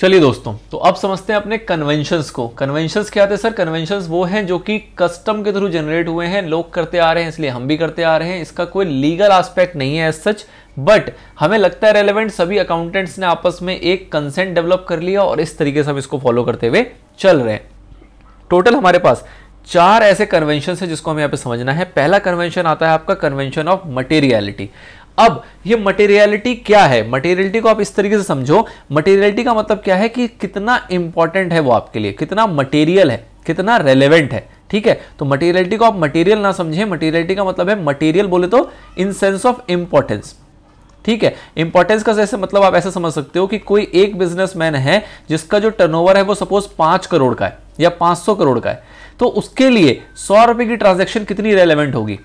चलिए दोस्तों तो अब समझते हैं अपने कन्वेंशंस को कन्वेंशंस क्या थे सर कन्वेंशंस वो हैं जो कि कस्टम के थ्रू जनरेट हुए हैं लोग करते आ रहे हैं इसलिए हम भी करते आ रहे हैं इसका कोई लीगल एस्पेक्ट नहीं है एज सच बट हमें लगता है रेलेवेंट सभी अकाउंटेंट्स ने आपस में एक कंसेंट डेवलप कर लिया और इस तरीके से हम इसको फॉलो करते हुए चल रहे हैं टोटल हमारे पास चार ऐसे कन्वेंशन है जिसको हमें यहाँ पे समझना है पहला कन्वेंशन आता है आपका कन्वेंशन ऑफ मटेरियलिटी अब ये मटेरियलिटी क्या है मटेरियलिटी को आप इस तरीके से समझो मटेरियलिटी का मतलब क्या है कि कितना इंपॉर्टेंट है वो आपके लिए कितना मटेरियल है कितना रेलेवेंट है ठीक है तो मटेरियलिटी को आप मटेरियल ना समझे मटेरियलिटी का मतलब है मटेरियल बोले तो इन सेंस ऑफ इंपॉर्टेंस ठीक है इंपॉर्टेंस का जैसे मतलब आप ऐसे समझ सकते हो कि कोई एक बिजनेसमैन है जिसका जो टर्नओवर है वो सपोज पांच करोड़ का है या पांच सौ करोड़ का है तो उसके लिए सौ रुपए की ट्रांजेक्शन कितनी रेलेवेंट होगी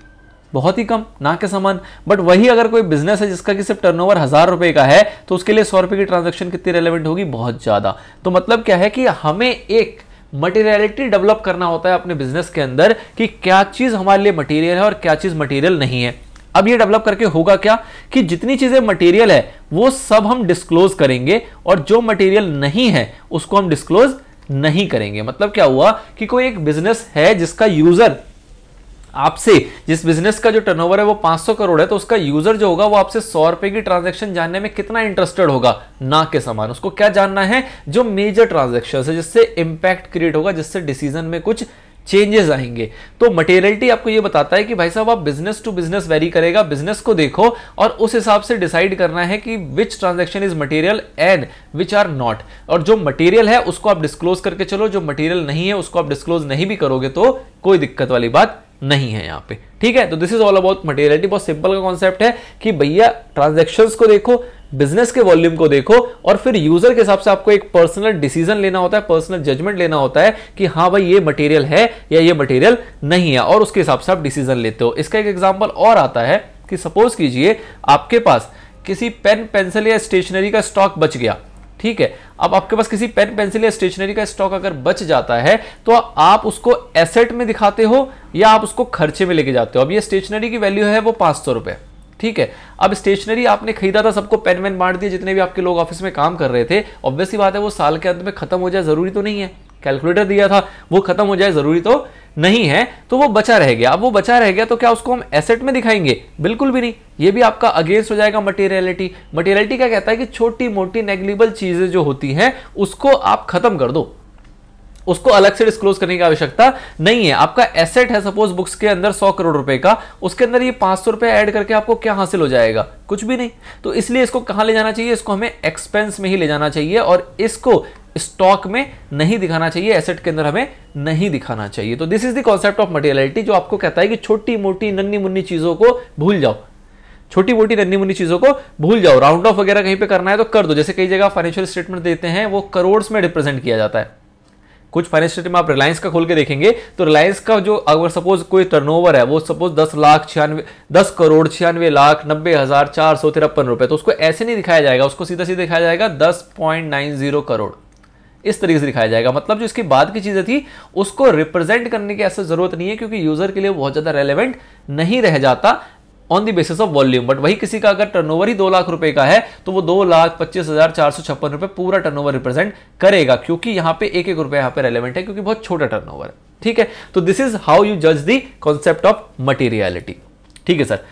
बहुत ही कम ना के समान बट वही अगर कोई बिजनेस है जिसका कि सिर्फ टर्नओवर हज़ार रुपए का है तो उसके लिए सौ रुपए की ट्रांजेक्शन कितनी रेलिवेंट होगी बहुत ज़्यादा तो मतलब क्या है कि हमें एक मटेरियलिटी डेवलप करना होता है अपने बिजनेस के अंदर कि क्या चीज़ हमारे लिए मटेरियल है और क्या चीज़ मटेरियल नहीं है अब ये डेवलप करके होगा क्या कि जितनी चीज़ें मटेरियल है वो सब हम डिस्क्लोज करेंगे और जो मटेरियल नहीं है उसको हम डिस्क्लोज नहीं करेंगे मतलब क्या हुआ कि कोई एक बिजनेस है जिसका यूज़र आपसे जिस बिजनेस का जो टर्नओवर है वो 500 करोड़ है तो उसका यूजर जो होगा वो आपसे सौ रुपए की ट्रांजेक्शन जानने में कितना इंटरेस्टेड होगा ना के समान उसको क्या जानना है जो मेजर ट्रांजेक्शन है जिससे इंपैक्ट क्रिएट होगा जिससे डिसीजन में कुछ चेंजेस आएंगे तो मटेरियलिटी आपको ये बताता है कि भाई साहब आप बिजनेस टू बिजनेस वेरी करेगा बिजनेस को देखो और उस हिसाब से डिसाइड करना है कि which transaction is material and which are not और जो मटेरियल है उसको आप डिस्क्लोज करके चलो जो मटेरियल नहीं है उसको आप डिस्क्लोज नहीं भी करोगे तो कोई दिक्कत वाली बात नहीं है यहाँ पे ठीक है तो this is all about materiality बहुत सिंपल का कॉन्सेप्ट है कि भैया ट्रांजेक्शन को देखो बिजनेस के वॉल्यूम को देखो और फिर यूजर के हिसाब से आपको एक पर्सनल डिसीजन लेना होता है पर्सनल जजमेंट लेना होता है कि हाँ भाई ये मटेरियल है या ये मटेरियल नहीं है और उसके हिसाब से आप डिसीजन लेते हो इसका एक एग्जाम्पल और आता है कि सपोज कीजिए आपके पास किसी पेन पेंसिल या स्टेशनरी का स्टॉक बच गया ठीक है अब आपके पास किसी पेन पेंसिल या स्टेशनरी का स्टॉक अगर बच जाता है तो आप उसको एसेट में दिखाते हो या आप उसको खर्चे में लेके जाते हो अब ये स्टेशनरी की वैल्यू है वो पांच सौ रुपए ठीक है अब स्टेशनरी आपने खरीदा था सबको पेन वेन बांट दिया जितने भी आपके लोग ऑफिस में काम कर रहे थे ऑब्वियसली बात है वो साल के अंत में खत्म हो जाए जरूरी तो नहीं है कैलकुलेटर दिया था वो खत्म हो जाए जरूरी तो नहीं है तो वो बचा रह गया अब वो बचा रह गया तो क्या उसको हम एसेट में दिखाएंगे बिल्कुल भी नहीं ये भी आपका अगेंस्ट हो जाएगा मटेरियलिटी मटेरियलिटी क्या कहता है कि छोटी मोटी नेग्लिबल चीजें जो होती हैं उसको आप खत्म कर दो उसको अलग से डिस्क्लोज करने की आवश्यकता नहीं है आपका एसेट है सपोज बुक्स के अंदर सौ करोड़ रुपए का उसके अंदर ये पांच सौ रुपए एड करके आपको क्या हासिल हो जाएगा कुछ भी नहीं तो इसलिए इसको कहां ले जाना चाहिए इसको हमें एक्सपेंस में ही ले जाना चाहिए और इसको स्टॉक में नहीं दिखाना चाहिए एसेट के अंदर हमें नहीं दिखाना चाहिए तो this is the concept of materiality जो आपको कहता है कि छोटी मोटी नन्नी मुन्नी चीजों को भूल जाओ छोटी मोटी नन्नी मुन्नी चीजों को भूल जाओ राउंड ऑफ वगैरह कहीं पे करना है तो कर दो जैसे कई जगह फाइनेंशियल स्टेटमेंट देते हैं वो करोड़ में रिप्रेजेंट किया जाता है कुछ फाइनेंशियल स्टेटमेंट आप रिलायंस का खोल के देखेंगे तो रिलायंस का जो अगर सपोज कोई टर्नओवर है वो सपोज दस लाख छियानवे दस करोड़ छियानवे लाख नब्बे हजार चार सौ तिरपन रुपए तो उसको ऐसे नहीं दिखाया जाएगा उसको सीधा सीधा दिखाया जाएगा दस पॉइंट नाइन जीरो करोड़ इस तरीके से दिखाया जाएगा मतलब जो इसके बाद की चीज़ें थी उसको रिप्रेजेंट करने की ऐसा ज़रूरत नहीं है क्योंकि यूज़र के लिए बहुत ज़्यादा रेलिवेंट नहीं रह जाता on the basis of volume but वही किसी का अगर टर्नओवर ही दो लाख रुपए का है तो वो दो लाख पच्चीस हजार चार सौ छप्पन रुपए पूरा टर्नओवर रिप्रेजेंट करेगा क्योंकि यहां पे एक एक रुपए यहां पे रेलिवेंट है क्योंकि बहुत छोटा टर्नओवर है ठीक है तो दिस इज हाउ यू जज दी कॉन्सेप्ट ऑफ मटीरियलिटी ठीक है सर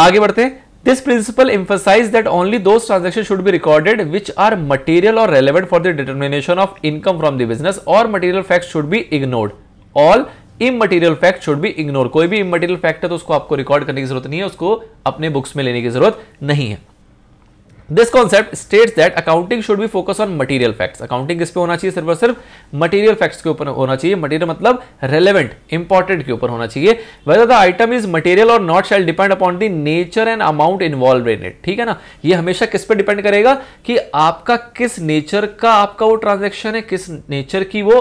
आगे बढ़ते हैं This principle emphasized that only those transactions should be recorded which are material or relevant for the determination of income from the business or material facts should be ignored. All immaterial fact should भी ignore कोई भी immaterial fact है तो उसको आपको record करने की जरूरत नहीं है उसको अपने बुक्स में लेने की जरूरत नहीं है this concept states that accounting should be focus on material facts accounting किस पे होना चाहिए सिर्फ और सिर्फ मटेरियल फैक्ट्स के ऊपर होना चाहिए मटेरियल मतलब रेलिवेंट इंपॉर्टेंट के ऊपर होना चाहिए whether the item is material और not shall depend upon the nature and amount involve in it ठीक है ना ये हमेशा किस पर डिपेंड करेगा कि आपका किस नेचर का आपका वो ट्रांजेक्शन है किस नेचर की वो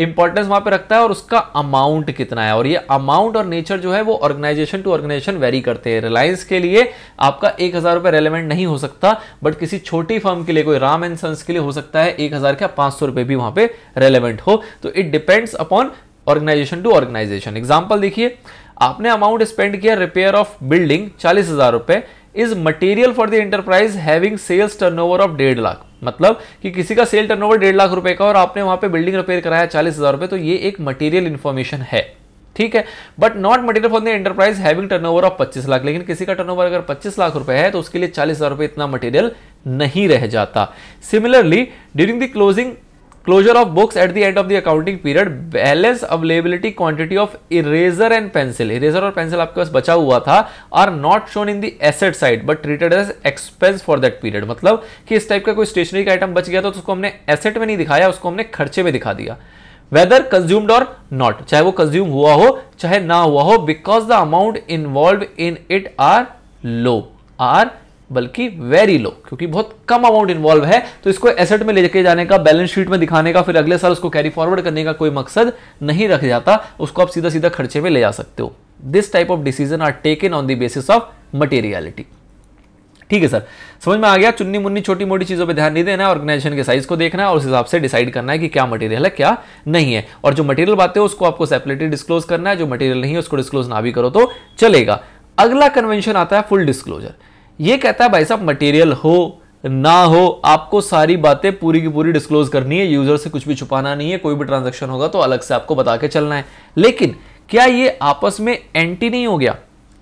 इंपॉर्टेंस वहां पे रखता है और उसका अमाउंट कितना है और ये अमाउंट और नेचर जो है वो ऑर्गेनाइजेशन टू ऑर्गेनाइजेशन वेरी करते हैं रिलायंस के लिए आपका एक हजार रुपये रेलिवेंट नहीं हो सकता बट किसी छोटी फर्म के लिए कोई राम एंड सन्स के लिए हो सकता है एक हजार क्या पांच सौ रुपए भी वहां पे रेलिवेंट हो तो it depends upon organisation to organisation example देखिए आपने अमाउंट स्पेंड किया रिपेयर ऑफ बिल्डिंग चालीस हजार रुपए is material for the enterprise having sales turnover of डेढ़ लाख मतलब कि किसी का सेल टर्नओवर डेढ़ लाख रुपए का और आपने वहां पे बिल्डिंग रिपेयर कराया चालीस हजार रुपए तो ये एक मटेरियल इन्फॉर्मेशन है ठीक है but not material for the है हैविंग टर्नओवर ऑफ पच्चीस लाख लेकिन किसी का टर्नओवर अगर पच्चीस लाख रुपए है तो उसके लिए चालीस हजार रुपए इतना मटेरियल नहीं रह जाता similarly during the closing closure of books at the end of the accounting period balance availability quantity of eraser and pencil eraser और पेंसिल आपके पास बचा हुआ था are not shown in the asset side but treated as expense for that period मतलब कि इस type का कोई स्टेशनरी का आइटम बच गया था तो उसको हमने एसेट में नहीं दिखाया उसको हमने खर्चे में दिखा दिया वेदर कंज्यूम्ड और नॉट चाहे वो कंज्यूम हुआ हो चाहे ना हुआ हो because the amount involve in it are low are बल्कि वेरी लो क्योंकि बहुत कम अमाउंट इन्वॉल्व है तो इसको एसेट में लेके जाने का बैलेंस शीट में दिखाने का फिर अगले साल उसको कैरी फॉरवर्ड करने का कोई मकसद नहीं रख जाता उसको आप सीधा सीधा खर्चे में ले जा सकते हो this type of decision are taken on the basis of materiality ठीक है सर समझ में आ गया चुन्नी मुन्नी छोटी मोटी चीज़ों पे ध्यान नहीं देना है ऑर्गेनाइजेशन के साइज को देखना है और उस हिसाब से डिसाइड करना है कि क्या मटेरियल है क्या नहीं है और जो मटेरियल बातें उसको आपको सेपरेटली डिस्क्लोज करना है जो मटेरियल नहीं है उसको डिस्क्लोज ना भी करो तो चलेगा अगला कन्वेंशन आता है फुल डिस्क्लोजर ये कहता है भाई साहब मटेरियल हो ना हो आपको सारी बातें पूरी की पूरी डिस्क्लोज करनी है यूजर से कुछ भी छुपाना नहीं है कोई भी ट्रांजेक्शन होगा तो अलग से आपको बता के चलना है लेकिन क्या ये आपस में एंटी नहीं हो गया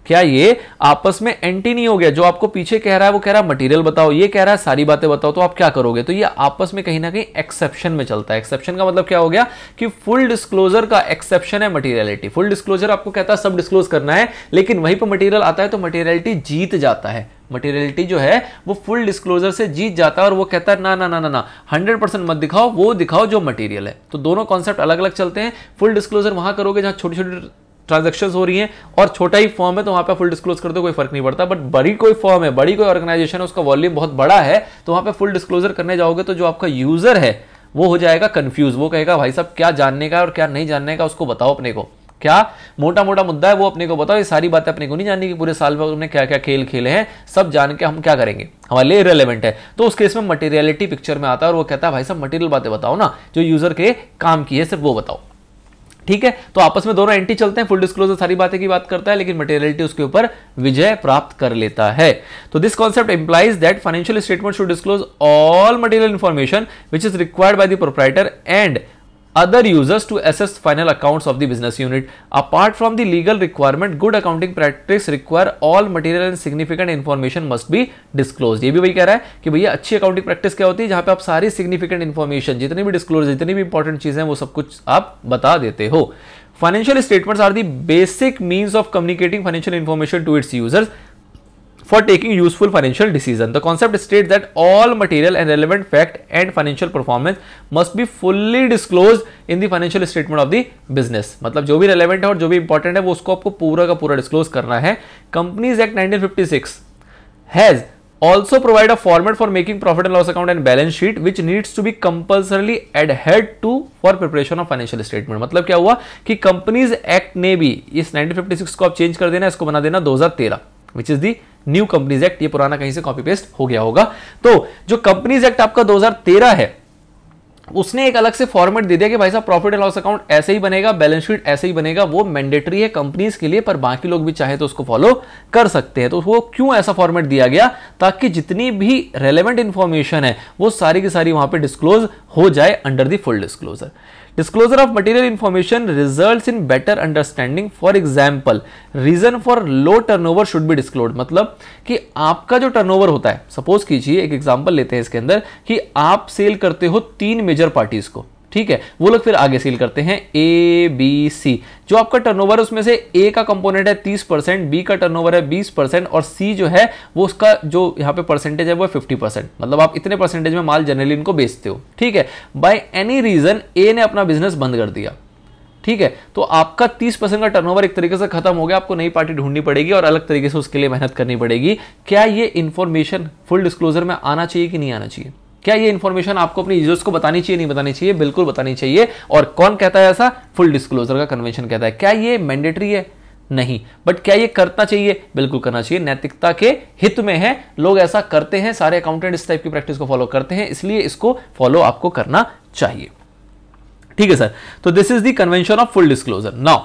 क्या ये आपस में एंटी नहीं हो गया जो आपको पीछे कह रहा है वो कह रहा है मटेरियल बताओ ये कह रहा है सारी बातें बताओ तो आप क्या करोगे तो ये आपस में कहीं ना कहीं एक्सेप्शन में चलता है एक्सेप्शन का मतलब क्या हो गया कि फुल डिस्क्लोजर का एक्सेप्शन है मटेरियलिटी फुल डिस्क्लोजर आपको कहता है सब डिस्क्लोज करना है लेकिन वहीं पर मटीरियल आता है तो मटेरियलिटी जीत जाता है मटेरियलिटी जो है वो फुल डिस्क्लोजर से जीत जाता है और वो कहता है ना ना ना ना ना हंड्रेड परसेंट मत दिखाओ वो दिखाओ जो मटेरियल है तो दोनों कॉन्सेप्ट अलग अलग चलते हैं फुल डिस्क्लोजर वहां करोगे जहां छोटी छोटी ट्रांजेक्शन हो रही हैं और छोटा ही फॉर्म है तो वहाँ पर फुल डिस्क्लोज कर दो कोई फर्क नहीं पड़ता बट बड़ी कोई फॉर्म है बड़ी कोई ऑर्गेनाइजेशन है उसका वॉल्यूम बहुत बड़ा है तो वहाँ पे फुल डिस्क्लोजर करने जाओगे तो जो आपका यूजर है वो हो जाएगा कन्फ्यूज वो कहेगा भाई साहब क्या जानने का और क्या नहीं जानने का उसको बताओ अपने को क्या मोटा मोटा मुद्दा है वो अपने को बताओ ये सारी बातें अपने को नहीं जाननी कि पूरे साल में हमने क्या क्या खेल खेले हैं सब जान के हम क्या करेंगे हमारे लिए रेलिवेंट है तो उस केस में मटेरियलिटी पिक्चर में आता है और वो कहता है भाई साहब मटेरियल बातें बताओ ना जो यूजर के काम की है सिर्फ वो बताओ ठीक है तो आपस में दोनों एंटी चलते हैं फुल डिस्क्लोजर सारी बातें की बात करता है लेकिन मटेरियलिटी उसके ऊपर विजय प्राप्त कर लेता है तो this concept implies that financial statement should disclose all material information which is required by the proprietor and other users to assess final accounts of the business unit. Apart from the legal requirement, good accounting practice require all material and significant information must be disclosed. ye bhi वही keh raha hai ki bhaiya achhi accounting practice kya hoti hai jahan pe aap sari significant information jitni bhi disclose jitni bhi important cheeze hain wo sab kuch aap bata dete ho Financial statements are the basic means of communicating financial information to its users. For taking useful financial decision the concept state that all material and relevant fact and financial performance must be fully disclose in the financial statement of the business मतलब जो भी relevant है और जो भी important है वो उसको आपको पूरा का पूरा डिस्क्लोज करना है companies act nineteen has also provide a format for making profit and loss account and balance sheet which needs to be compulsorily एडहेड to for preparation of financial statement मतलब क्या हुआ कि कंपनीज एक्ट ने भी इस 1956 को आप चेंज कर देना इसको बना देना 2013 which is the new companies act ये पुराना कहीं से कॉपी पेस्ट हो गया होगा तो जो कंपनीज एक्ट आपका 2013 है उसने एक अलग से फॉर्मेट दे दिया कि भाई साहब प्रॉफिट एंड लॉस अकाउंट ऐसे ही बनेगा बैलेंस शीट ऐसे ही बनेगा वो मैंडेटरी है कंपनीज के लिए पर बाकी लोग भी चाहे तो उसको फॉलो कर सकते हैं तो वो क्यों ऐसा फॉर्मेट दिया गया ताकि जितनी भी रेलेवेंट इंफॉर्मेशन है वो सारी की सारी वहां पर डिस्क्लोज हो जाए under the full disclosure disclosure of material information result in better understanding for example reason for low turnover should be disclosed मतलब कि आपका जो टर्न ओवर होता है सपोज कीजिए एक एग्जाम्पल लेते हैं इसके अंदर कि आप सेल करते हो तीन मेजर पार्टीज को ठीक है वो लोग फिर आगे सील करते हैं ए बी सी जो आपका टर्नओवर है उसमें से ए का कंपोनेंट है तीस परसेंट बी का टर्नओवर है बीस परसेंट और सी जो है वो उसका जो यहाँ पे परसेंटेज है वो फिफ्टी परसेंट मतलब आप इतने परसेंटेज में माल जनरली इनको बेचते हो ठीक है बाय एनी रीजन ए ने अपना बिजनेस बंद कर दिया ठीक है तो आपका 30 परसेंट का टर्नओवर एक तरीके से खत्म हो गया आपको नई पार्टी ढूंढनी पड़ेगी और अलग तरीके से उसके लिए मेहनत करनी पड़ेगी क्या ये इन्फॉर्मेशन फुल डिस्क्लोजर में आना चाहिए कि नहीं आना चाहिए क्या ये इन्फॉर्मेशन आपको अपने यूजर्स को बतानी चाहिए नहीं बतानी चाहिए बिल्कुल बतानी चाहिए और कौन कहता है ऐसा फुल डिस्क्लोजर का कन्वेंशन कहता है क्या ये मैंडेटरी है नहीं बट क्या ये करना चाहिए बिल्कुल करना चाहिए नैतिकता के हित में है लोग ऐसा करते हैं सारे अकाउंटेंट इस टाइप की प्रैक्टिस को फॉलो करते हैं इसलिए इसको फॉलो आपको करना चाहिए ठीक है सर तो this is the convention of full disclosure now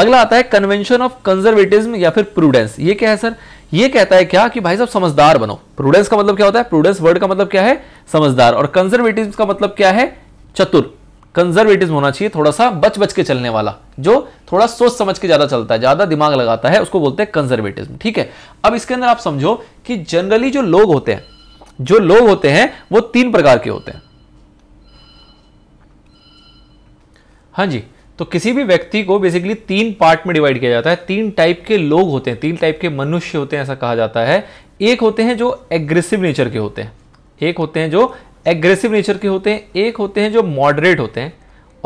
अगला आता है कन्वेंशन ऑफ कंजर्वेटिज्म या फिर प्रूडेंस ये क्या है सर ये कहता है क्या कि भाई साहब समझदार बनो प्रूडेंस का मतलब क्या होता है प्रूडेंस वर्ड का मतलब क्या है समझदार और कंजर्वेटिव का मतलब क्या है चतुर कंजर्वेटिव होना चाहिए थोड़ा सा बच बच के चलने वाला जो थोड़ा सोच समझ के ज्यादा चलता है ज्यादा दिमाग लगाता है उसको बोलते हैं कंजर्वेटिव ठीक है अब इसके अंदर आप समझो कि जनरली जो लोग होते हैं जो लोग होते हैं वो तीन प्रकार के होते हैं हाँ जी तो किसी भी व्यक्ति को बेसिकली तीन पार्ट में डिवाइड किया जाता है तीन टाइप के लोग होते हैं तीन टाइप के मनुष्य होते हैं ऐसा कहा जाता है एक होते हैं जो एग्रेसिव नेचर के होते हैं एक होते हैं जो एग्रेसिव नेचर के होते हैं एक होते हैं जो मॉडरेट होते हैं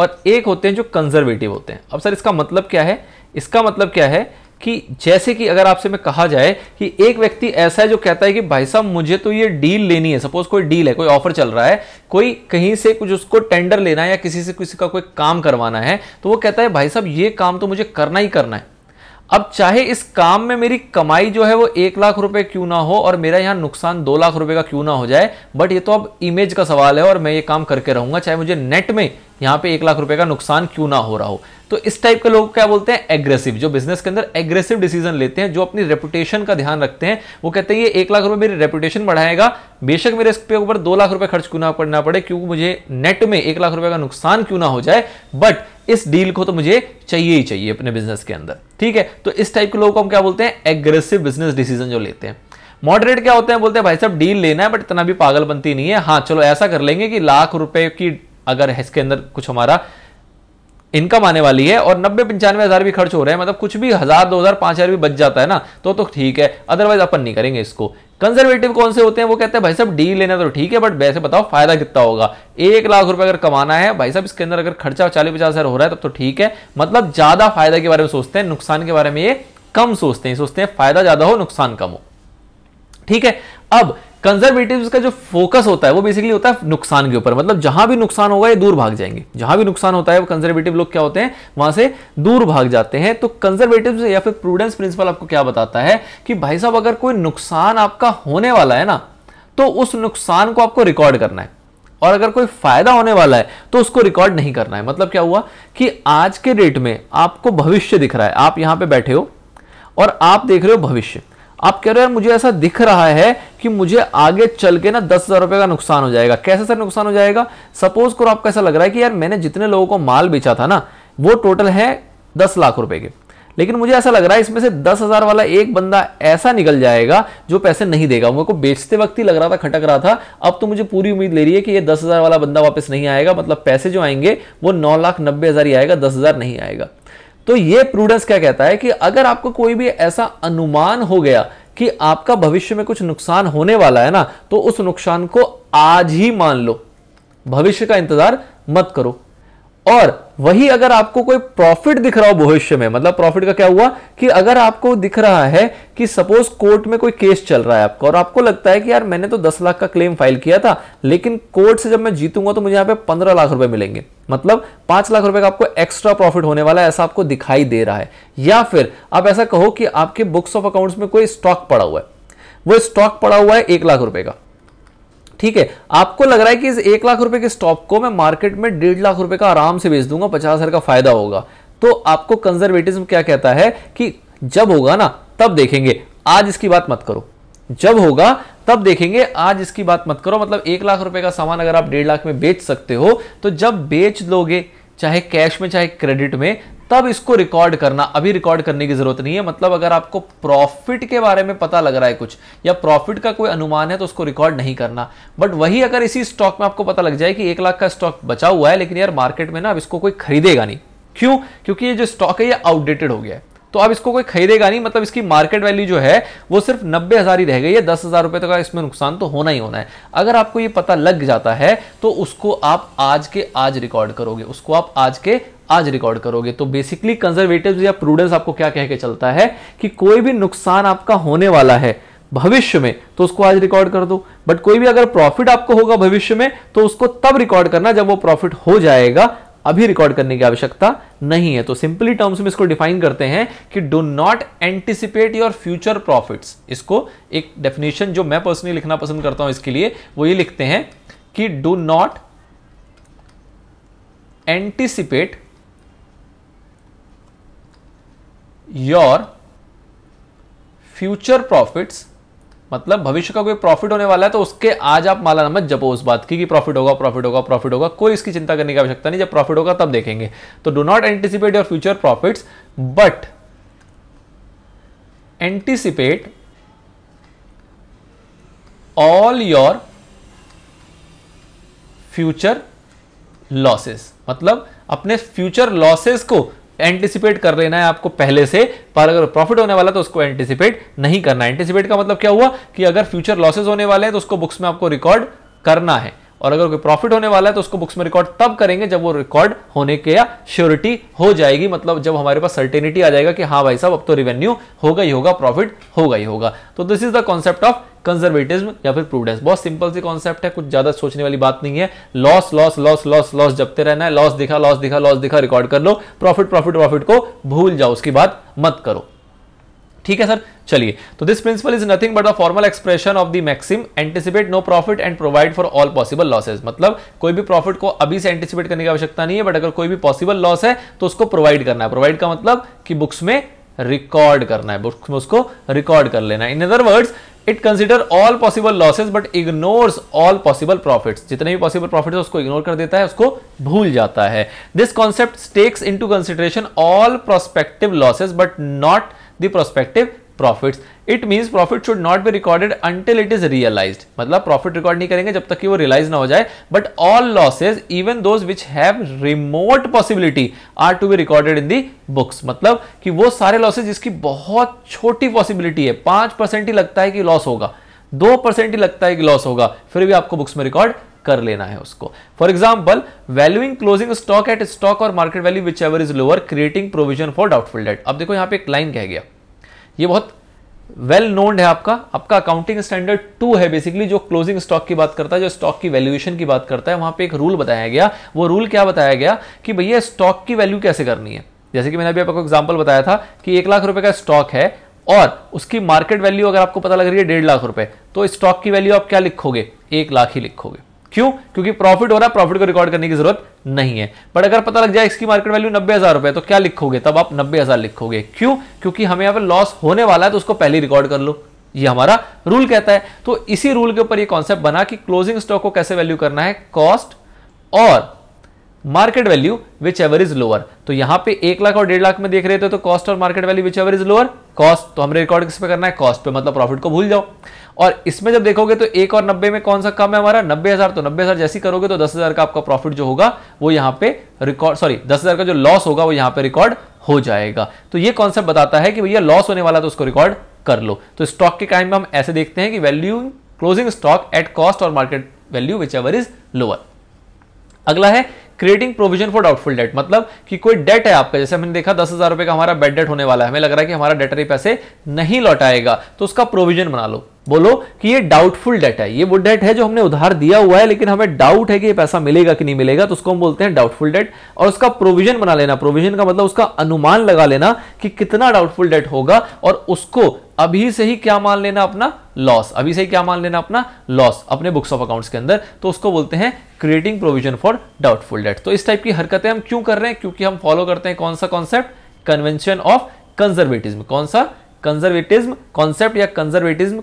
और एक होते हैं जो कंजर्वेटिव होते हैं अब सर इसका मतलब क्या है इसका मतलब क्या है कि जैसे कि अगर आपसे मैं कहा जाए कि एक व्यक्ति ऐसा है जो कहता है कि भाई साहब मुझे तो ये डील लेनी है सपोज कोई डील है कोई ऑफर चल रहा है कोई कहीं से कुछ उसको टेंडर लेना है या किसी से किसी का कोई काम करवाना है तो वो कहता है भाई साहब ये काम तो मुझे करना ही करना है अब चाहे इस काम में मेरी कमाई जो है वो एक लाख रुपए क्यों ना हो और मेरा यहाँ नुकसान दो लाख रुपए का क्यों ना हो जाए बट ये तो अब इमेज का सवाल है और मैं ये काम करके रहूंगा चाहे मुझे नेट में यहाँ पे एक लाख रुपए का नुकसान क्यों ना हो रहा हो तो इस टाइप के लोग क्या बोलते हैं एग्रेसिव जो बिजनेस के अंदर एग्रेसिव डिसीजन लेते हैं जो अपनी रेपुटेशन का ध्यान रखते हैं वो कहते हैं ये एक लाख रुपए मेरी रेपुटेशन बढ़ाएगा बेशक मेरे इसके ऊपर दो लाख रुपए खर्च क्यों ना करना पड़े क्योंकि मुझे नेट में एक लाख रुपए का नुकसान क्यों ना हो जाए बट इस डील को तो मुझे चाहिए ही चाहिए अपने बिजनेस के अंदर ठीक है तो इस टाइप के लोगों को हम क्या बोलते हैं एग्रेसिव बिजनेस डिसीजन जो लेते हैं मॉडरेट क्या होते हैं बोलते हैं भाई साहब डील लेना है बट इतना भी पागलपंती नहीं है हाँ चलो ऐसा कर लेंगे कि लाख रुपए की अगर इसके अंदर कुछ हमारा इनकम आने वाली है और नब्बे पंचानवे हज़ार भी खर्च हो रहे हैं मतलब कुछ भी हज़ार दो हज़ार पांच हज़ार भी बच जाता है ना तो तो ठीक है अदरवाइज अपन नहीं करेंगे इसको कंजर्वेटिव कौन से होते हैं वो कहते हैं भाई साहब डी लेना तो ठीक है बट वैसे बताओ फायदा कितना होगा एक लाख रुपए अगर कमाना है भाई साहब इसके अंदर अगर खर्चा चालीस पचास हज़ार हो रहा है तब तो ठीक है मतलब ज़्यादा फायदा के बारे में सोचते हैं नुकसान के बारे में ये कम सोचते हैं सोचते हैं फायदा ज़्यादा हो नुकसान कम हो ठीक है अब कंजर्वेटिव्स का जो फोकस होता है वो बेसिकली होता है नुकसान के ऊपर मतलब जहां भी नुकसान होगा ये दूर भाग जाएंगे जहां भी नुकसान होता है वो कंजर्वेटिव लोग क्या होते हैं वहां से दूर भाग जाते हैं तो कंजर्वेटिव या फिर प्रूडेंस प्रिंसिपल आपको क्या बताता है कि भाई साहब अगर कोई नुकसान आपका होने वाला है ना तो उस नुकसान को आपको रिकॉर्ड करना है और अगर कोई फायदा होने वाला है तो उसको रिकॉर्ड नहीं करना है मतलब क्या हुआ कि आज के डेट में आपको भविष्य दिख रहा है आप यहां पे बैठे हो और आप देख रहे हो भविष्य आप कह रहे हो यार मुझे ऐसा दिख रहा है कि मुझे आगे चल के ना दस हज़ार रुपए का नुकसान हो जाएगा कैसे सर नुकसान हो जाएगा सपोज करो आपको ऐसा लग रहा है कि यार मैंने जितने लोगों को माल बेचा था ना वो टोटल है दस लाख रुपए के लेकिन मुझे ऐसा लग रहा है इसमें से दस हज़ार वाला एक बंदा ऐसा निकल जाएगा जो पैसे नहीं देगा मेरे को बेचते वक्त ही लग रहा था खटक रहा था अब तो मुझे पूरी उम्मीद ले रही है कि ये दस हज़ार वाला बंदा वापस नहीं आएगा मतलब पैसे जो आएंगे वो नौ लाख नब्बे हज़ार ही आएगा दस हज़ार नहीं आएगा तो ये प्रूडेंस क्या कहता है कि अगर आपको कोई भी ऐसा अनुमान हो गया कि आपका भविष्य में कुछ नुकसान होने वाला है ना तो उस नुकसान को आज ही मान लो भविष्य का इंतजार मत करो और वही अगर आपको कोई प्रॉफिट दिख रहा हो भविष्य में मतलब प्रॉफिट का क्या हुआ कि अगर आपको दिख रहा है कि सपोज कोर्ट में कोई केस चल रहा है आपका और आपको लगता है कि यार मैंने तो दस लाख का क्लेम फाइल किया था लेकिन कोर्ट से जब मैं जीतूंगा तो मुझे यहां पे पंद्रह लाख रुपए मिलेंगे मतलब पांच लाख रुपए का आपको एक्स्ट्रा प्रॉफिट होने वाला है ऐसा आपको दिखाई दे रहा है या फिर आप ऐसा कहो कि आपके बुक्स ऑफ अकाउंट्स में कोई स्टॉक पड़ा हुआ है वो स्टॉक पड़ा हुआ है एक लाख रुपए का ठीक है आपको लग रहा है कि इस एक लाख रुपए के स्टॉक को मैं मार्केट में डेढ़ लाख रुपए का आराम से बेच दूंगा पचास हजार का फायदा होगा तो आपको कंजर्वेटिज्म क्या कहता है कि जब होगा ना तब देखेंगे आज इसकी बात मत करो जब होगा तब देखेंगे आज इसकी बात मत करो मतलब एक लाख रुपए का सामान अगर आप डेढ़ लाख में बेच सकते हो तो जब बेच लोगे चाहे कैश में चाहे क्रेडिट में तब इसको रिकॉर्ड करना अभी रिकॉर्ड करने की जरूरत नहीं है मतलब अगर आपको प्रॉफिट के बारे में पता लग रहा है कुछ या प्रॉफिट का कोई अनुमान है तो उसको रिकॉर्ड नहीं करना बट वही अगर इसी स्टॉक में आपको पता लग जाए कि एक लाख का स्टॉक बचा हुआ है लेकिन यार मार्केट में ना अब इसको कोई खरीदेगा नहीं क्यों क्योंकि ये जो स्टॉक है ये आउटडेटेड हो गया है तो अब इसको कोई खरीदेगा नहीं मतलब इसकी मार्केट वैल्यू जो है वो सिर्फ नब्बे हज़ार ही रह गई है दस हज़ार रुपए तक का इसमें नुकसान तो होना ही होना है अगर आपको ये पता लग जाता है तो उसको आप आज के आज रिकॉर्ड करोगे उसको आप आज के आज रिकॉर्ड करोगे तो बेसिकली कंजर्वेटिव या प्रूडेंस आपको क्या कह के चलता है कि कोई भी नुकसान आपका होने वाला है भविष्य में तो उसको आज रिकॉर्ड कर दो बट कोई भी अगर प्रॉफिट आपको होगा भविष्य में तो उसको तब रिकॉर्ड करना जब वो प्रॉफिट हो जाएगा अभी रिकॉर्ड करने की आवश्यकता नहीं है तो सिंपली टर्म्स में इसको डिफाइन करते हैं कि do not anticipate your future profits इसको एक डेफिनेशन जो मैं पर्सनली लिखना पसंद करता हूं इसके लिए वो ये लिखते हैं कि do not anticipate your future profits मतलब भविष्य का कोई प्रॉफिट होने वाला है तो उसके आज आप माला नंबर जपो उस बात की कि प्रॉफिट होगा प्रॉफिट होगा प्रॉफिट होगा कोई इसकी चिंता करने की आवश्यकता नहीं जब प्रॉफिट होगा तब देखेंगे तो do not anticipate your future profits but anticipate all your future losses मतलब अपने फ्यूचर लॉसेस को एंटिसिपेट कर लेना है आपको पहले से पर अगर प्रॉफिट होने वाला तो उसको एंटिसिपेट नहीं करना एंटिसिपेट का मतलब क्या हुआ कि अगर फ्यूचर लॉसेज होने वाले हैं तो उसको बुक्स में आपको रिकॉर्ड करना है और अगर कोई प्रॉफिट होने वाला है तो उसको बुक्स में रिकॉर्ड तब करेंगे जब वो रिकॉर्ड होने के या श्योरिटी हो जाएगी मतलब जब हमारे पास सर्टेनिटी आ जाएगा कि हाँ भाई साहब अब तो रिवेन्यू होगा ही होगा प्रॉफिट होगा ही होगा तो this is the concept of conservatism या फिर प्रूडेंस बहुत सिंपल सी कॉन्सेप्ट है कुछ ज्यादा सोचने वाली बात नहीं है loss loss loss loss loss जबते रहना है लॉस दिखा लॉस दिखा लॉस दिखा रिकॉर्ड कर लो प्रॉफिट प्रॉफिट प्रॉफिट को भूल जाओ उसकी बात मत करो ठीक है सर चलिए तो this principle is nothing but the formal expression of the maxim anticipate no profit and provide for all possible losses मतलब कोई भी प्रॉफिट को अभी से एंटिसिपेट करने की आवश्यकता नहीं है बट अगर कोई भी पॉसिबल लॉस है तो उसको प्रोवाइड करना है प्रोवाइड का मतलब कि बुक्स में रिकॉर्ड करना है बुक्स में उसको रिकॉर्ड कर लेना है in other words it consider all possible losses but ignores all possible profit जितने भी पॉसिबल प्रॉफिट है उसको इग्नोर कर देता है उसको भूल जाता है this concept takes into consideration all prospective losses but not the prospective profits it means profit should not be recorded until it is realise मतलब प्रॉफिट रिकॉर्ड नहीं करेंगे जब तक कि वो रियलाइज ना हो जाए but all losses even though which have remote possibility are to be recorded in the books मतलब कि वो सारे लॉसेज जिसकी बहुत छोटी पॉसिबिलिटी है पांच परसेंट ही लगता है कि लॉस होगा दो परसेंट ही लगता है कि लॉस होगा फिर भी आपको बुक्स में रिकॉर्ड कर लेना है उसको for example valuing closing stock at stock और market value whichever is lower creating provision for doubtful debt अब देखो यहां पे एक लाइन कह गया ये बहुत वेल well नोन्ड है आपका आपका अकाउंटिंग स्टैंडर्ड टू है बेसिकली जो क्लोजिंग स्टॉक की बात करता है जो स्टॉक की वैल्यूएशन की बात करता है वहां पे एक रूल बताया गया वो रूल क्या बताया गया कि भैया स्टॉक की वैल्यू कैसे करनी है जैसे कि मैंने अभी आपको एग्जाम्पल बताया था कि एक लाख रुपए का स्टॉक है और उसकी मार्केट वैल्यू अगर आपको पता लग रही है डेढ़ लाख रुपए तो स्टॉक की वैल्यू आप क्या लिखोगे एक लाख ही लिखोगे क्यों क्योंकि प्रॉफिट हो रहा है प्रॉफिट को रिकॉर्ड करने की जरूरत नहीं है बट अगर पता लग जाए इसकी मार्केट वैल्यू नब्बे हज़ार रुपए तो क्या लिखोगे तब आप नब्बे हज़ार लिखोगे क्यों क्योंकि हमें यहां पर लॉस होने वाला है तो उसको पहले रिकॉर्ड कर लो ये हमारा रूल कहता है तो इसी रूल के ऊपर ये कॉन्सेप्ट बना कि क्लोजिंग स्टॉक को कैसे वैल्यू करना है कॉस्ट और market value whichever is lower तो यहां पे एक लाख और डेढ़ लाख में देख रहे थे तो कॉस्ट और market value whichever is lower cost तो हमें रिकॉर्ड किस पे करना है कॉस्ट पे मतलब प्रॉफिट को भूल जाओ और इसमें जब देखोगे तो एक और नब्बे में कौन सा कम है हमारा नब्बे हजार तो नब्बे हजार जैसी करोगे तो दस हजार का आपका प्रॉफिट जो होगा वो यहां पे रिकॉर्ड सॉरी दस हजार का जो लॉस होगा वो यहां पे रिकॉर्ड हो जाएगा तो ये कॉन्सेप्ट बताता है कि भैया लॉस होने वाला तो उसको रिकॉर्ड कर लो तो स्टॉक के टाइम में हम ऐसे देखते हैं कि value closing stock at cost और market value whichever is lower अगला है creating provision for doubtful debt मतलब कि कोई डेट है आपका जैसे हमने देखा दस हजार रुपए का हमारा बेड डेट होने वाला है हमें लग रहा है कि हमारा डेटर ये पैसे नहीं लौटाएगा तो उसका प्रोविजन बना लो बोलो कि ये डाउटफुल डेट है ये वो डेट है जो हमने उधार दिया हुआ है लेकिन हमें डाउट है कि ये पैसा मिलेगा कि नहीं मिलेगा तो उसको हम बोलते हैं डाउटफुल डेट और उसका प्रोविजन बना लेना प्रोविजन का मतलब उसका अनुमान लगा लेना कि कितना डाउटफुल डेट होगा और उसको अभी से ही क्या मान लेना अपना लॉस अभी से ही क्या मान लेना अपना लॉस अपने बुक्स ऑफ अकाउंट्स के अंदर तो उसको बोलते हैं creating provision for doubtful debt तो इस टाइप की हरकतें हम क्यों कर रहे हैं क्योंकि हम फॉलो करते हैं कौन सा कॉन्सेप्ट कन्वेंशन ऑफ कंजर्वेटिज्म कौन सा कंजर्वेटिज्म कॉन्सेप्ट या कंजर्वेटिज्म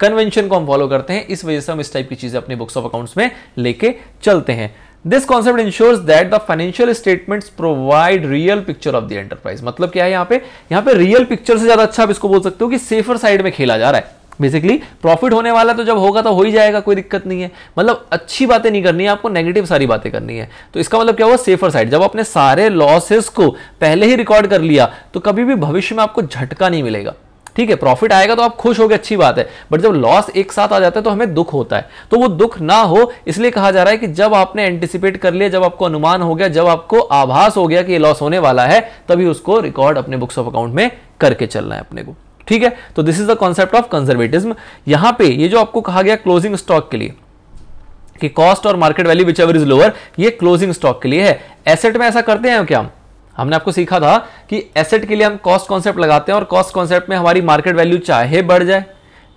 कन्वेंशन को हम फॉलो करते हैं इस वजह से हम इस टाइप की चीजें अपने बुक्स ऑफ अकाउंट्स में लेके चलते हैं this concept ensures that the financial statement provide real picture of the enterprise मतलब क्या है यहाँ पे यहाँ पे रियल पिक्चर से ज्यादा अच्छा आप इसको बोल सकते हो कि सेफर साइड में खेला जा रहा है बेसिकली प्रॉफिट होने वाला तो जब होगा तो हो ही जाएगा कोई दिक्कत नहीं है मतलब अच्छी बातें नहीं करनी है आपको नेगेटिव सारी बातें करनी है तो इसका मतलब क्या हुआ सेफर साइड जब आपने सारे लॉसेस को पहले ही रिकॉर्ड कर लिया तो कभी भी भविष्य में आपको झटका नहीं मिलेगा ठीक है प्रॉफिट आएगा तो आप खुश गए अच्छी बात है बट जब लॉस एक साथ आ जाता है तो हमें दुख होता है तो वो दुख ना हो इसलिए कहा जा रहा है कि जब आपने एंटिसिपेट कर लिया जब आपको अनुमान हो गया जब आपको आभास हो गया कि ये लॉस होने वाला है तभी उसको रिकॉर्ड अपने बुक्स ऑफ अकाउंट में करके चलना है अपने को ठीक है तो this is the concept of conservatism यहां पे ये जो आपको कहा गया क्लोजिंग स्टॉक के लिए कि कॉस्ट और market value whichever is lower ये क्लोजिंग स्टॉक के लिए है एसेट में ऐसा करते हैं क्या हम हमने आपको सीखा था कि एसेट के लिए हम कॉस्ट कॉन्सेप्ट लगाते हैं और कॉस्ट कॉन्सेप्ट में हमारी मार्केट वैल्यू चाहे बढ़ जाए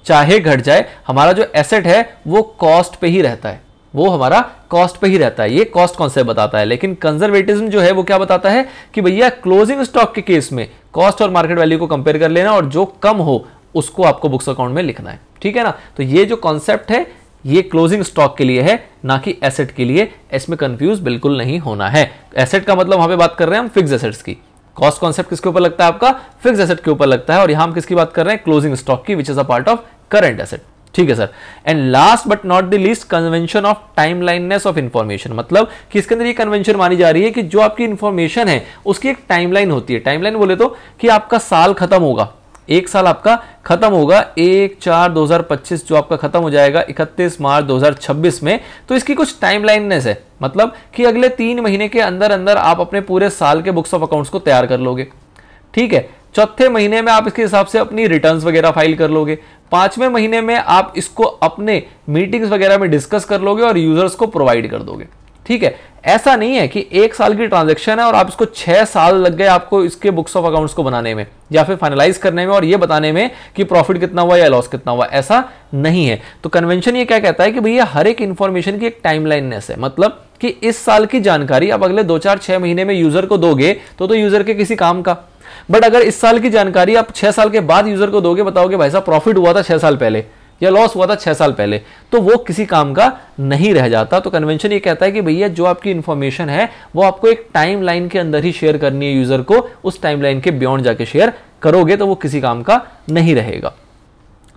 चाहे घट जाए हमारा जो एसेट है वो कॉस्ट पे ही रहता है वो हमारा कॉस्ट पे ही रहता है ये कॉस्ट कॉन्सेप्ट बताता है लेकिन कंजर्वेटिज्म जो है वो क्या बताता है कि भैया क्लोजिंग स्टॉक के केस में कॉस्ट और मार्केट वैल्यू को कंपेयर कर लेना और जो कम हो उसको आपको बुक्स अकाउंट में लिखना है ठीक है ना तो ये जो कॉन्सेप्ट है ये क्लोजिंग स्टॉक के लिए है ना कि एसेट के लिए इसमें कंफ्यूज बिल्कुल नहीं होना है एसेट का मतलब वहां पे बात कर रहे हैं हम फिक्स एसेट्स की कॉस्ट कॉन्सेप्ट किसके ऊपर लगता है आपका फिक्स एसेट के ऊपर लगता है और यहां हम किसकी बात कर रहे हैं क्लोजिंग स्टॉक की which is a part of current asset ठीक है sir and last but not the least convention of time of information मतलब कि इसके अंदर ये कन्वेंशन मानी जा रही है कि जो आपकी इन्फॉर्मेशन है उसकी एक टाइमलाइन होती है टाइमलाइन बोले तो कि आपका साल खत्म होगा एक साल आपका खत्म होगा एक चार 2025 जो आपका खत्म हो जाएगा 31 मार्च 2026 में तो इसकी कुछ टाइम लाइननेस है मतलब कि अगले तीन महीने के अंदर अंदर आप अपने पूरे साल के बुक्स ऑफ अकाउंट्स को तैयार कर लोगे ठीक है चौथे महीने में आप इसके हिसाब से अपनी रिटर्न वगैरह फाइल कर लोगे पांचवें महीने में आप इसको अपने मीटिंग्स वगैरह में डिस्कस कर लोगे और यूजर्स को प्रोवाइड कर दोगे ठीक है ऐसा नहीं है कि एक साल की ट्रांजेक्शन है और आप इसको छह साल लग गए आपको इसके बुक्स ऑफ अकाउंट्स को बनाने में या फिर फाइनलाइज करने में और ये बताने में कि प्रॉफिट कितना हुआ या लॉस कितना हुआ ऐसा नहीं है तो कन्वेंशन ये क्या कहता है कि भैया हर एक इन्फॉर्मेशन की एक टाइमलाइननेस है मतलब कि इस साल की जानकारी आप अगले दो चार छह महीने में यूजर को दोगे तो तो यूजर के किसी काम का बट अगर इस साल की जानकारी आप छह साल के बाद यूजर को दोगे बताओगे भाई साहब प्रॉफिट हुआ था छह साल पहले या लॉस हुआ था छः साल पहले तो वो किसी काम का नहीं रह जाता तो कन्वेंशन ये कहता है कि भैया जो आपकी इन्फॉर्मेशन है वो आपको एक टाइम लाइन के अंदर ही शेयर करनी है यूज़र को उस टाइम लाइन के बियॉन्ड जाके शेयर करोगे तो वो किसी काम का नहीं रहेगा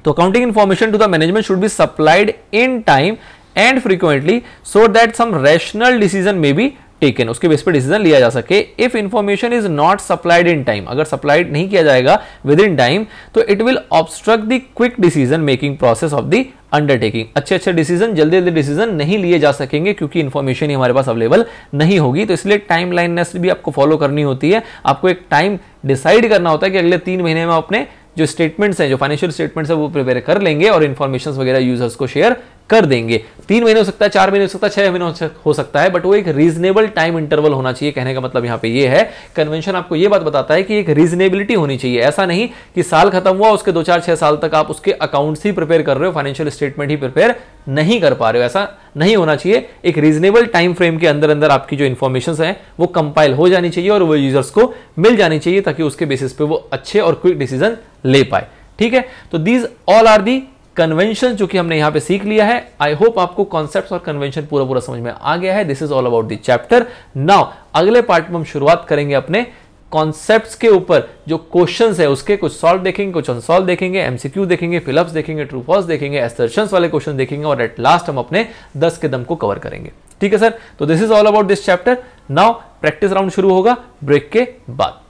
तो accounting information to the management should be supplied in time and frequently so that some rational decision में भी टेकन उसके बेस पर डिसीजन लिया जा सके if information is not supplied in time अगर सप्लाइड नहीं किया जाएगा विद इन टाइम तो it will obstruct the quick decision making process of the undertaking अच्छे अच्छे डिसीजन जल्दी जल्दी डिसीजन नहीं लिए जा सकेंगे क्योंकि इन्फॉर्मेशन ही हमारे पास अवेलेबल नहीं होगी तो इसलिए टाइम लाइननेस भी आपको फॉलो करनी होती है आपको एक टाइम डिसाइड करना होता है कि अगले तीन महीने में अपने जो स्टेटमेंट्स हैं जो फाइनेंशियल स्टेटमेंट्स हैं वो प्रिपेयर कर लेंगे और इन्फॉर्मेशन वगैरह यूजर्स को शेयर कर देंगे तीन महीने हो सकता है चार महीने हो सकता है छह महीने हो सकता है बट वो एक रीजनेबल टाइम इंटरवल होना चाहिए कहने का मतलब यहां पे ये है कन्वेंशन आपको ये बात बताता है कि एक रीजनेबिलिटी होनी चाहिए ऐसा नहीं कि साल खत्म हुआ उसके दो चार छह साल तक आप उसके अकाउंट्स ही प्रिपेयर कर रहे हो फाइनेंशियल स्टेटमेंट ही प्रिपेयर नहीं कर पा रहे हो ऐसा नहीं होना चाहिए एक रीजनेबल टाइम फ्रेम के अंदर अंदर आपकी जो इन्फॉर्मेशन है वो कंपाइल हो जानी चाहिए और वो यूजर्स को मिल जानी चाहिए ताकि उसके बेसिस पे वो अच्छे और क्विक डिसीजन ले पाए ठीक है तो these all are the convention जो कि हमने यहां पे सीख लिया है आई होप आपको कॉन्सेप्ट और कन्वेंशन पूरा पूरा समझ में आ गया है this is all about the chapter now अगले पार्ट में हम शुरुआत करेंगे अपने कॉन्सेप्ट के ऊपर जो क्वेश्चन है उसके कुछ सॉल्व देखेंगे कुछ अनसॉल्व देखेंगे एमसीक्यू देखेंगे फिलअप्स देखेंगे ट्रू फॉल्स देखेंगे एस्टर्शन वाले क्वेश्चन देखेंगे और एट लास्ट हम अपने दस के दम को कवर करेंगे ठीक है सर तो this is all about this chapter now practice round शुरू होगा ब्रेक के बाद